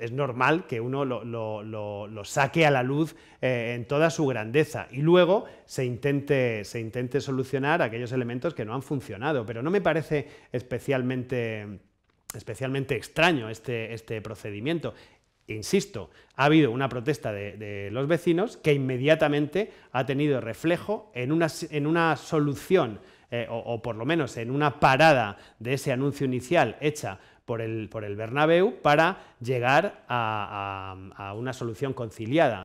es normal que uno lo, saque a la luz eh, en toda su grandeza y luego se intente, se intente solucionar aquellos elementos que no han funcionado. Pero no me parece especialmente especialmente extraño este, este procedimiento. Insisto, ha habido una protesta de, los vecinos que inmediatamente ha tenido reflejo en una, en una solución eh, o, por lo menos en una parada de ese anuncio inicial hecha por el, por el Bernabéu para llegar a una solución conciliada.